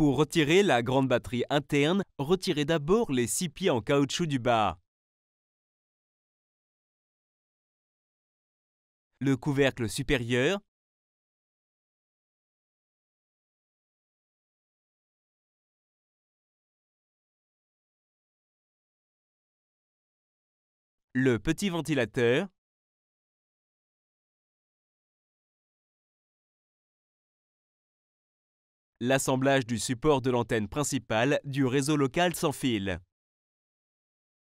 Pour retirer la grande batterie interne, retirez d'abord les six pieds en caoutchouc du bas. Le couvercle supérieur. Le petit ventilateur. l'assemblage du support de l'antenne principale du réseau local sans fil.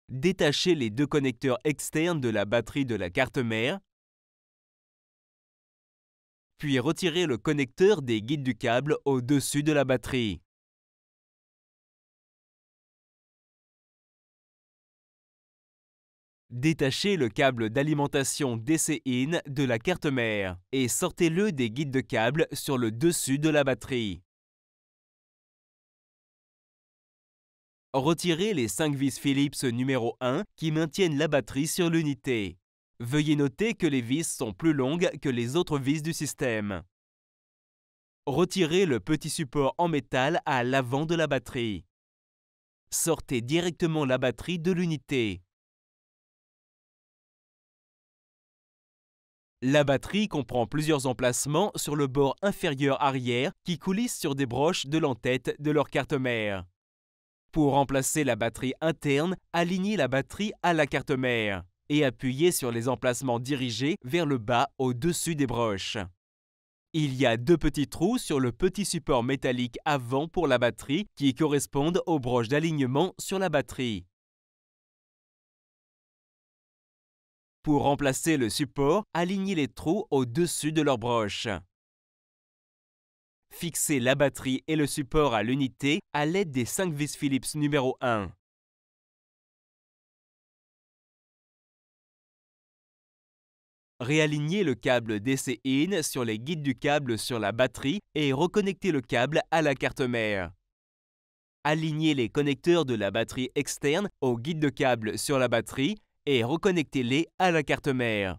Détachez les deux connecteurs externes de la batterie de la carte mère, puis retirez le connecteur des guides du câble au-dessus de la batterie. Détachez le câble d'alimentation DC-IN de la carte mère et sortez-le des guides de câble sur le dessus de la batterie. Retirez les 5 vis Phillips numéro 1 qui maintiennent la batterie sur l'unité. Veuillez noter que les vis sont plus longues que les autres vis du système. Retirez le petit support en métal à l'avant de la batterie. Sortez directement la batterie de l'unité. La batterie comprend plusieurs emplacements sur le bord inférieur arrière qui coulissent sur des broches de l'entête de leur carte mère. Pour remplacer la batterie interne, alignez la batterie à la carte mère et appuyez sur les emplacements dirigés vers le bas au-dessus des broches. Il y a deux petits trous sur le petit support métallique avant pour la batterie qui correspondent aux broches d'alignement sur la batterie. Pour remplacer le support, alignez les trous au-dessus de leurs broches. Fixez la batterie et le support à l'unité à l'aide des 5 vis Philips numéro 1. Réalignez le câble DC-IN sur les guides du câble sur la batterie et reconnectez le câble à la carte mère. Alignez les connecteurs de la batterie externe au guide de câble sur la batterie et reconnectez-les à la carte mère.